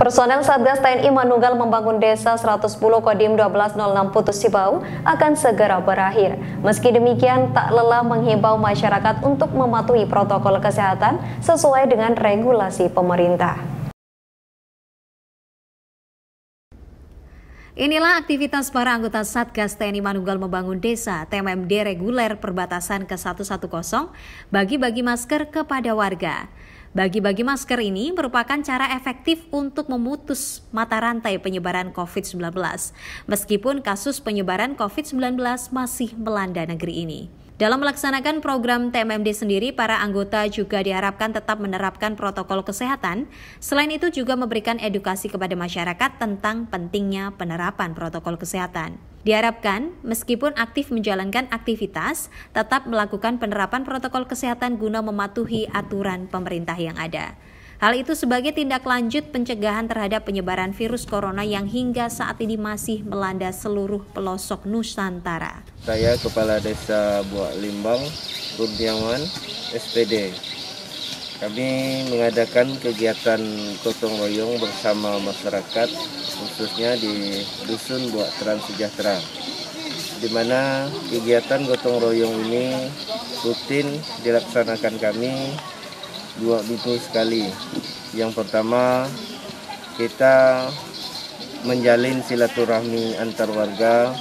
Personel Satgas TNI Manunggal membangun desa 110 Kodim 1206 Putus Sibau akan segera berakhir. Meski demikian, tak lelah menghimbau masyarakat untuk mematuhi protokol kesehatan sesuai dengan regulasi pemerintah. Inilah aktivitas para anggota Satgas TNI Manunggal membangun desa TMMD reguler perbatasan ke 110 bagi-bagi masker kepada warga. Bagi-bagi masker ini merupakan cara efektif untuk memutus mata rantai penyebaran COVID-19, meskipun kasus penyebaran COVID-19 masih melanda negeri ini. Dalam melaksanakan program TMMD sendiri, para anggota juga diharapkan tetap menerapkan protokol kesehatan. Selain itu juga memberikan edukasi kepada masyarakat tentang pentingnya penerapan protokol kesehatan. Diharapkan, meskipun aktif menjalankan aktivitas, tetap melakukan penerapan protokol kesehatan guna mematuhi aturan pemerintah yang ada. Hal itu sebagai tindak lanjut pencegahan terhadap penyebaran virus corona yang hingga saat ini masih melanda seluruh pelosok Nusantara. Saya Kepala Desa Buak Limbang, Kurdiawan, SPD. Kami mengadakan kegiatan gotong royong bersama masyarakat khususnya di Dusun buat Terang Sejahtera di mana kegiatan gotong royong ini rutin dilaksanakan kami dua minggu sekali. Yang pertama kita menjalin silaturahmi antar warga.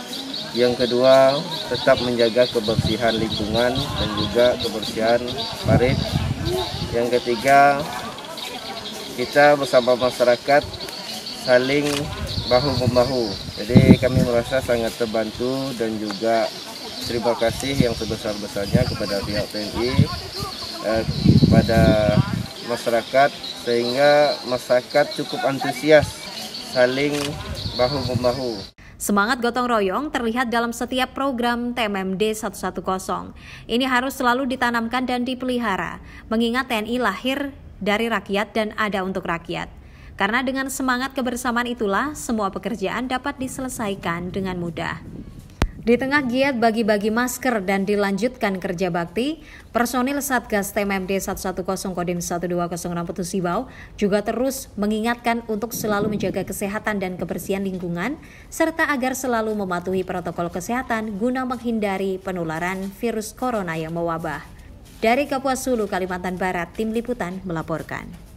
Yang kedua tetap menjaga kebersihan lingkungan dan juga kebersihan parit yang ketiga kita bersama masyarakat saling bahu membahu jadi kami merasa sangat terbantu dan juga terima kasih yang sebesar-besarnya kepada pihak TNI eh, kepada masyarakat sehingga masyarakat cukup antusias saling bahu membahu Semangat gotong royong terlihat dalam setiap program TMMD 110. Ini harus selalu ditanamkan dan dipelihara, mengingat TNI lahir dari rakyat dan ada untuk rakyat. Karena dengan semangat kebersamaan itulah semua pekerjaan dapat diselesaikan dengan mudah. Di tengah giat bagi-bagi masker dan dilanjutkan kerja bakti, personil Satgas TMMD 110 Kodim 12067 Sibau juga terus mengingatkan untuk selalu menjaga kesehatan dan kebersihan lingkungan, serta agar selalu mematuhi protokol kesehatan guna menghindari penularan virus corona yang mewabah. Dari Kapuas Sulu, Kalimantan Barat, Tim Liputan melaporkan.